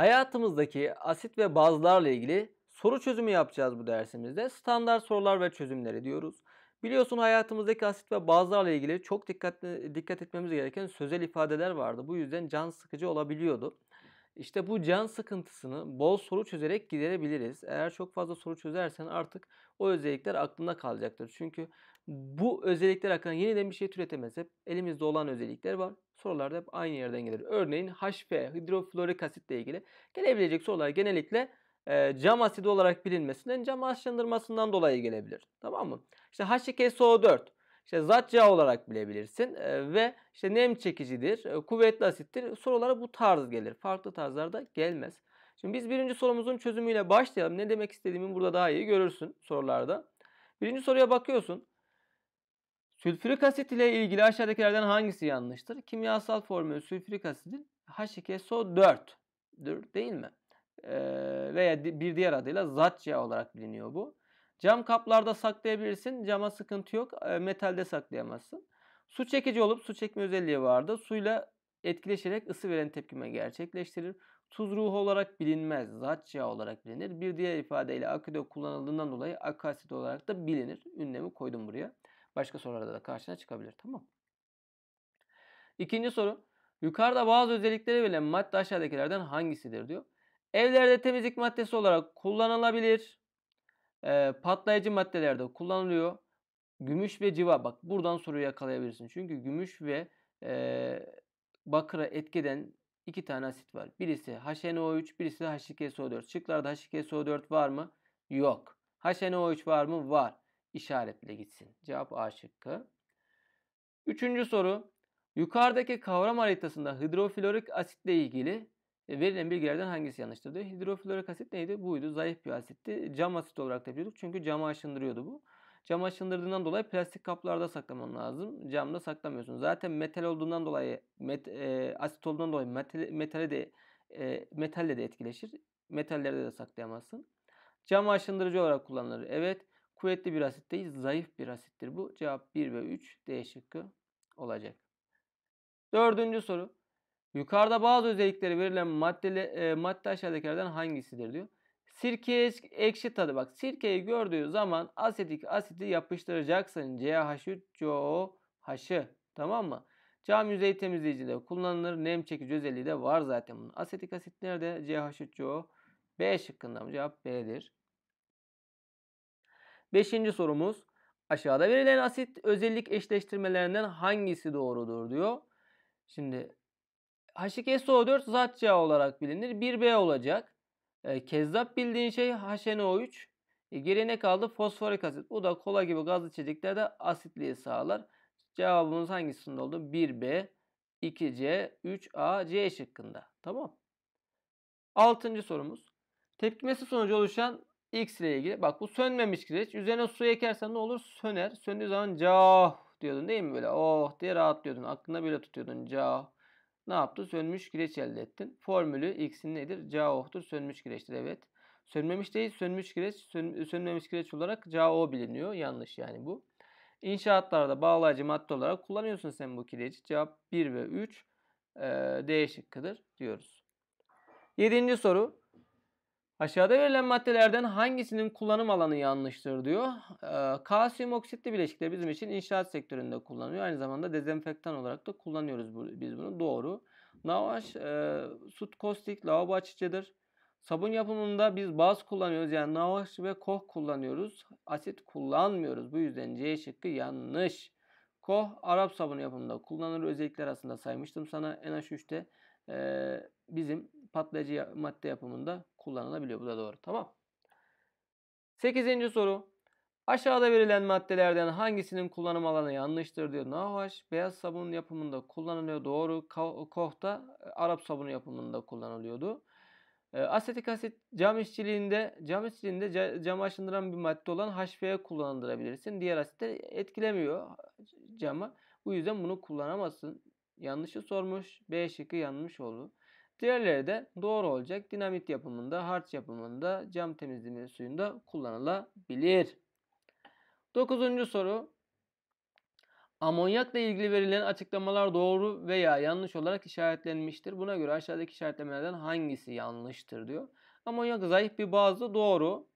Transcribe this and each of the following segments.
Hayatımızdaki asit ve bazlarla ilgili soru çözümü yapacağız bu dersimizde. Standart sorular ve çözümleri diyoruz. Biliyorsun hayatımızdaki asit ve bazlarla ilgili çok dikkatli, dikkat etmemiz gereken sözel ifadeler vardı. Bu yüzden can sıkıcı olabiliyordu. İşte bu can sıkıntısını bol soru çözerek giderebiliriz. Eğer çok fazla soru çözersen artık o özellikler aklında kalacaktır. Çünkü bu özellikler hakkında yeniden bir şey türetemez. Hep elimizde olan özellikler var. Sorularda hep aynı yerden gelir. Örneğin HF, hidroflorik asitle ilgili gelebilecek sorular genellikle e, cam asidi olarak bilinmesinden, cam aşındırmasından dolayı gelebilir. Tamam mı? İşte H2SO4 işte zat olarak bilebilirsin e, ve işte nem çekicidir, e, kuvvetli asittir. Sorulara bu tarz gelir. Farklı tarzlarda gelmez. Şimdi biz birinci sorumuzun çözümüyle başlayalım. Ne demek istediğimi burada daha iyi görürsün sorularda. Birinci soruya bakıyorsun. Sülfürik asit ile ilgili aşağıdakilerden hangisi yanlıştır? Kimyasal formülü sülfürik asidin H2SO4 değil mi? Ee, veya bir diğer adıyla zatça olarak biliniyor bu. Cam kaplarda saklayabilirsin. Cama sıkıntı yok. Ee, metalde saklayamazsın. Su çekici olup su çekme özelliği vardı. Suyla etkileşerek ısı veren tepkime gerçekleştirir. Tuz ruhu olarak bilinmez. Zat yağı olarak bilinir. Bir diğer ifadeyle aküde kullanıldığından dolayı akü olarak da bilinir. Ünlemi koydum buraya. Başka sorularda da karşına çıkabilir. Tamam. İkinci soru. Yukarıda bazı özellikleri verilen madde aşağıdakilerden hangisidir diyor. Evlerde temizlik maddesi olarak kullanılabilir. E, patlayıcı maddelerde kullanılıyor. Gümüş ve civa. Bak buradan soruyu yakalayabilirsin. Çünkü gümüş ve e, bakıra etkeden iki tane asit var. Birisi HNO3, birisi H2SO4. Şıklarda H2SO4 var mı? Yok. HNO3 var mı? Var işaretle gitsin. Cevap A şıkkı. Üçüncü soru. Yukarıdaki kavram haritasında hidroflorik asitle ilgili e, verilen bilgilerden hangisi yanlıştır diyor. Hidroflorik asit neydi? Buydu. Zayıf bir asitti. Cam asit olarak da biliyorduk. Çünkü camı aşındırıyordu bu. Cam aşındırdığından dolayı plastik kaplarda saklaman lazım. Camda saklamıyorsun. Zaten metal olduğundan dolayı met, e, asit olduğundan dolayı metal, metale de e, metalle de etkileşir. Metallerde de saklayamazsın. Cam aşındırıcı olarak kullanılır. Evet. Kuvvetli bir asit değil, zayıf bir asittir bu. Cevap 1 ve 3 D şıkkı olacak. Dördüncü soru. Yukarıda bazı özellikleri verilen maddeli, e, madde aşağıdakilerden hangisidir diyor. Sirke ekşi tadı. Bak sirkeyi gördüğü zaman asetik asidi yapıştıracaksın. CH3COH'ı. Tamam mı? Cam yüzey temizleyicide kullanılır. Nem çekici özelliği de var zaten bunun. Asetik asit nerede? CH3CO. B şıkkında mı? Cevap B'dir. Beşinci sorumuz aşağıda verilen asit özellik eşleştirmelerinden hangisi doğrudur diyor. Şimdi H2SO4 zat yağı olarak bilinir. 1B olacak. E, kezzap bildiğin şey HNO3. E, geriye ne kaldı? Fosforik asit. Bu da kola gibi gazlı içeceklerde asitliği sağlar. Cevabımız hangisinde oldu? 1B, 2C, 3A, C şıkkında. Tamam. Altıncı sorumuz. Tepkimesi sonucu oluşan X ile ilgili. Bak bu sönmemiş kireç. Üzerine su ekersen ne olur? Söner. Söndüğü zaman cah diyordun değil mi? Böyle oh diye rahatlıyordun. Aklında böyle tutuyordun. Cah. Ne yaptı? Sönmüş kireç elde ettin. Formülü x'in nedir? CaO'dur. Sönmüş kireçtir. Evet. Sönmemiş değil. Sönmüş kireç. Sön, sönmemiş kireç olarak CaO biliniyor. Yanlış yani bu. İnşaatlarda bağlayıcı madde olarak kullanıyorsun sen bu kireci. Cevap 1 ve 3 e, D şıkkıdır diyoruz. Yedinci soru. Aşağıda verilen maddelerden hangisinin kullanım alanı yanlıştır diyor. Ee, kalsiyum oksitli bileşikler bizim için inşaat sektöründe kullanılıyor. Aynı zamanda dezenfektan olarak da kullanıyoruz bu, biz bunu. Doğru. Lavaş, e, süt kostik, lavabo açıcıdır. Sabun yapımında biz baz kullanıyoruz. Yani lavaş ve koh kullanıyoruz. Asit kullanmıyoruz. Bu yüzden C şıkkı yanlış. Koh Arap sabunu yapımında kullanılır. Özellikler arasında saymıştım sana. NH3'te e, bizim patlayıcı madde yapımında kullanılabiliyor. Bu da doğru. Tamam. 8. soru. Aşağıda verilen maddelerden hangisinin kullanım alanı yanlıştır diyor. Navaş beyaz sabun yapımında kullanılıyor. Doğru. Kohta e, Arap sabunu yapımında kullanılıyordu. E, asetik asit cam işçiliğinde cam işçiliğinde cam aşındıran bir madde olan HP'ye kullandırabilirsin. Diğer asitler etkilemiyor cama. Bu yüzden bunu kullanamazsın. Yanlışı sormuş. B şıkkı yanlış oldu. Diğerleri de doğru olacak. Dinamit yapımında, harç yapımında, cam temizleme suyunda kullanılabilir. Dokuzuncu soru. Amonyakla ilgili verilen açıklamalar doğru veya yanlış olarak işaretlenmiştir. Buna göre aşağıdaki işaretlemelerden hangisi yanlıştır diyor. Amonyak zayıf bir bazı doğru.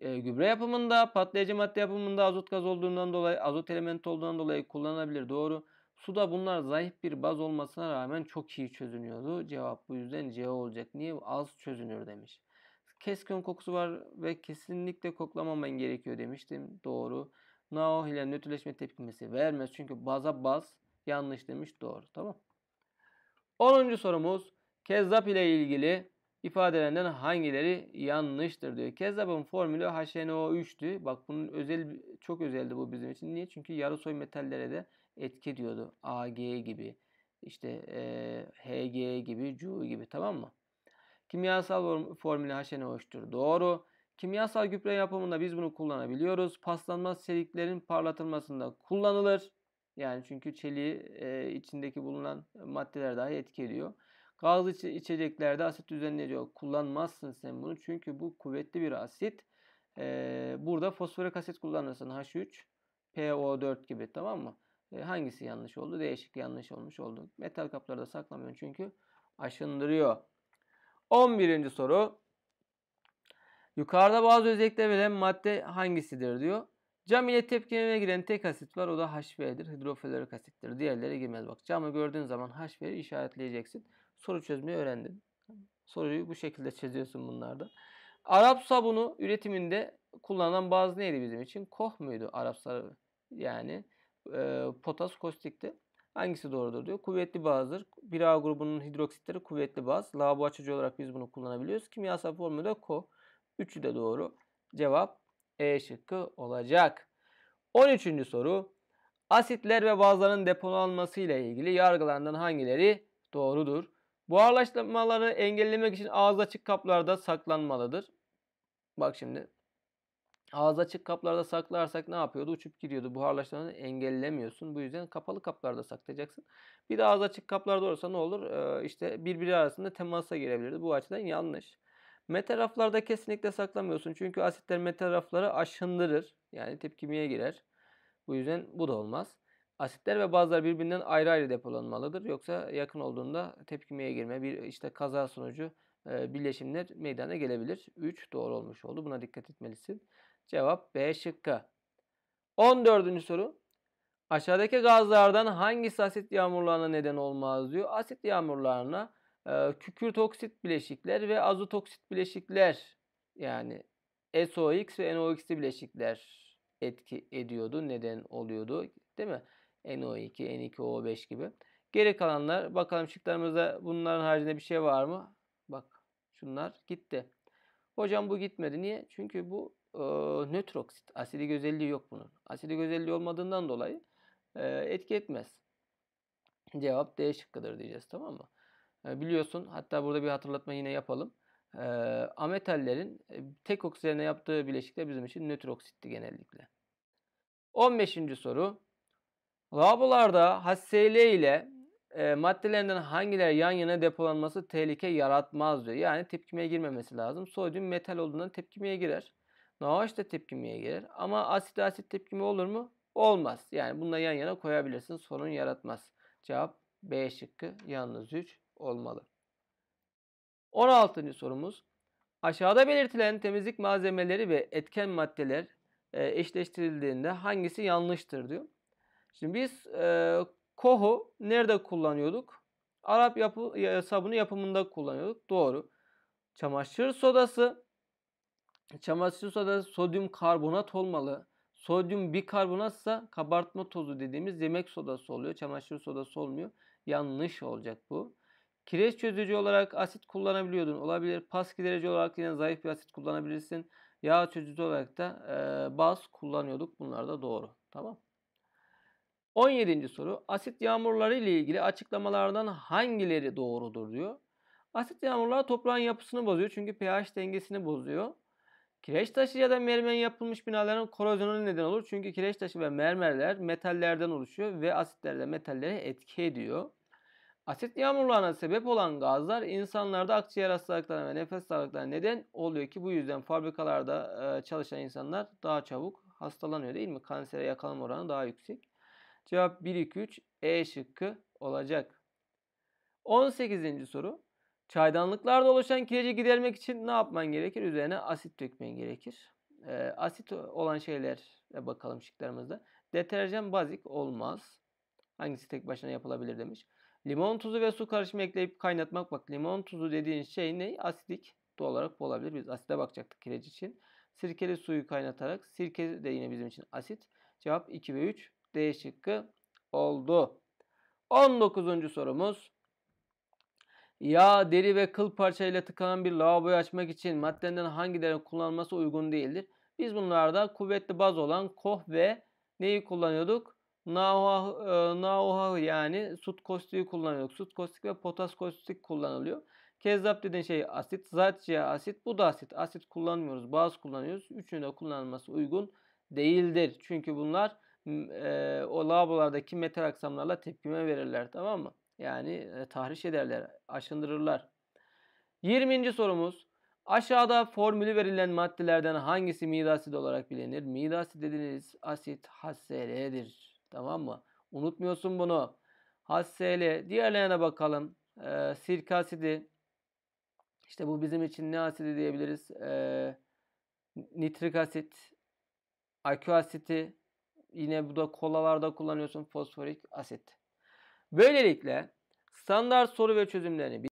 E, gübre yapımında, patlayıcı madde yapımında azot gaz olduğundan dolayı, azot elementi olduğundan dolayı kullanılabilir. Doğru. Suda bunlar zayıf bir baz olmasına rağmen çok iyi çözünüyordu. Cevap bu yüzden C olacak. Niye az çözünür demiş. Keskin kokusu var ve kesinlikle koklamaman gerekiyor demiştim. Doğru. Naoh ile nötrleşme tepkimesi vermez çünkü baza baz yanlış demiş. Doğru. Tamam. 10. sorumuz Kezzap ile ilgili ifadelerinden hangileri yanlıştır diyor. Kezzap'ın formülü HNO3'tü. Bak bunun özel çok özeldi bu bizim için. Niye? Çünkü yarı soy metallere de etki diyordu. AG gibi, işte e, HG gibi, CU gibi tamam mı? Kimyasal formülü HNO'dur. Doğru. Kimyasal gübre yapımında biz bunu kullanabiliyoruz. Paslanmaz çeliklerin parlatılmasında kullanılır. Yani çünkü çeliği e, içindeki bulunan maddeler daha etki ediyor. Gazlı içe içeceklerde asit düzenleniyor. Kullanmazsın sen bunu çünkü bu kuvvetli bir asit. E, burada fosforik asit kullanırsın H3, PO4 gibi tamam mı? hangisi yanlış oldu? Değişik yanlış olmuş oldu. Metal kapları da saklamayın çünkü aşındırıyor. 11. soru. Yukarıda bazı özellikle verilen madde hangisidir diyor. Cam ile tepkimeye giren tek asit var. O da HB'dir. Hidroflorik asittir. Diğerleri girmez. Bak camı gördüğün zaman HB'yi işaretleyeceksin. Soru çözmeyi öğrendin. Soruyu bu şekilde çözüyorsun bunlarda. Arap sabunu üretiminde kullanılan bazı neydi bizim için? Koh muydu Arap sabunu? Yani e, potas kostikti. Hangisi doğrudur diyor. Kuvvetli bazdır. Bir A grubunun hidroksitleri kuvvetli baz. Lavabo açıcı olarak biz bunu kullanabiliyoruz. Kimyasal formülü de ko. Üçü de doğru. Cevap E şıkkı olacak. 13. soru. Asitler ve bazların depolanması ile ilgili yargılarından hangileri doğrudur? Buharlaşmaları engellemek için ağız açık kaplarda saklanmalıdır. Bak şimdi ağız açık kaplarda saklarsak ne yapıyordu? Uçup giriyordu. Buharlaştırmanı engellemiyorsun. Bu yüzden kapalı kaplarda saklayacaksın. Bir de ağız açık kaplarda olursa ne olur? Ee, işte birbiri arasında temasa girebilirdi. Bu açıdan yanlış. Meta raflarda kesinlikle saklamıyorsun. Çünkü asitler meta rafları aşındırır. Yani tepkimeye girer. Bu yüzden bu da olmaz. Asitler ve bazılar birbirinden ayrı ayrı depolanmalıdır. Yoksa yakın olduğunda tepkimeye girme, bir işte kaza sonucu birleşimler meydana gelebilir. 3 doğru olmuş oldu. Buna dikkat etmelisin. Cevap B şıkkı. 14. soru. Aşağıdaki gazlardan hangisi asit yağmurlarına neden olmaz diyor. Asit yağmurlarına e, kükürt bileşikler ve azot oksit bileşikler yani SOX ve NOX'li bileşikler etki ediyordu, neden oluyordu. Değil mi? NO2, N2O5 gibi. Geri kalanlar bakalım şıklarımızda bunların haricinde bir şey var mı? Bak şunlar gitti. Hocam bu gitmedi. Niye? Çünkü bu e, oksit, Asidik özelliği yok bunun. Asidik özelliği olmadığından dolayı e, etki etmez. Cevap D şıkkıdır diyeceğiz tamam mı? E, biliyorsun hatta burada bir hatırlatma yine yapalım. E, ametallerin e, tek oksijene yaptığı bileşikler bizim için nötr oksitti genellikle. 15. soru. Labolarda HCl ile e, maddelerinden hangileri yan yana depolanması tehlike yaratmaz diyor. Yani tepkimeye girmemesi lazım. Sodyum metal olduğundan tepkimeye girer. NaOH da tepkimeye girer. Ama asit asit tepkimi olur mu? Olmaz. Yani bunları yan yana koyabilirsin. Sorun yaratmaz. Cevap B şıkkı yalnız 3 olmalı. 16. sorumuz. Aşağıda belirtilen temizlik malzemeleri ve etken maddeler eşleştirildiğinde hangisi yanlıştır diyor. Şimdi biz e, Kohu nerede kullanıyorduk? Arap yapı, sabunu yapımında kullanıyorduk. Doğru. Çamaşır sodası. Çamaşır sodası sodyum karbonat olmalı. Sodyum bikarbonatsa kabartma tozu dediğimiz yemek sodası oluyor. Çamaşır sodası olmuyor. Yanlış olacak bu. Kireç çözücü olarak asit kullanabiliyordun. Olabilir. Pas giderici olarak yine zayıf bir asit kullanabilirsin. Yağ çözücü olarak da e, baz kullanıyorduk. Bunlar da doğru. Tamam. 17. soru asit yağmurları ile ilgili açıklamalardan hangileri doğrudur diyor. Asit yağmurlar toprağın yapısını bozuyor çünkü pH dengesini bozuyor. Kireç taşı ya da mermen yapılmış binaların korozyonu neden olur. Çünkü kireç taşı ve mermerler metallerden oluşuyor ve asitlerle metallere etki ediyor. Asit yağmurlarına sebep olan gazlar insanlarda akciğer hastalıklarına ve nefes hastalıklarına neden oluyor ki bu yüzden fabrikalarda çalışan insanlar daha çabuk hastalanıyor değil mi? Kansere yakalanma oranı daha yüksek. Cevap 1, 2, 3 E şıkkı olacak. 18. soru. Çaydanlıklarda oluşan kireci gidermek için ne yapman gerekir? Üzerine asit dökmen gerekir. E, asit olan şeylere bakalım şıklarımızda. Deterjan bazik olmaz. Hangisi tek başına yapılabilir demiş. Limon tuzu ve su karışımı ekleyip kaynatmak. Bak limon tuzu dediğin şey ne? Asidik doğal olarak bu olabilir. Biz asite bakacaktık kireci için. Sirkeli suyu kaynatarak. Sirke de yine bizim için asit. Cevap 2 ve 3 D şıkkı oldu. 19. sorumuz. ya deri ve kıl parçayla tıkanan bir lavaboyu açmak için maddenden hangilerin kullanılması uygun değildir? Biz bunlarda kuvvetli baz olan koh ve neyi kullanıyorduk? Nauha, e, yani sut kostiği kullanıyorduk. Sut kostik ve potas kostik kullanılıyor. Kezzap dediğin şey asit. Zatçıya asit. Bu da asit. Asit kullanmıyoruz. Baz kullanıyoruz. Üçünü de kullanılması uygun değildir. Çünkü bunlar e, o lavabolardaki metal aksamlarla tepkime verirler tamam mı? Yani e, tahriş ederler, aşındırırlar. 20. sorumuz. Aşağıda formülü verilen maddelerden hangisi midasit olarak bilinir? Midasit dediğiniz asit HCl'dir. Tamam mı? Unutmuyorsun bunu. HCl. Diğerlerine bakalım. Ee, sirke asidi. İşte bu bizim için ne asidi diyebiliriz? Ee, nitrik asit. Akü asiti. Yine bu da kolalarda kullanıyorsun fosforik asit. Böylelikle standart soru ve çözümlerini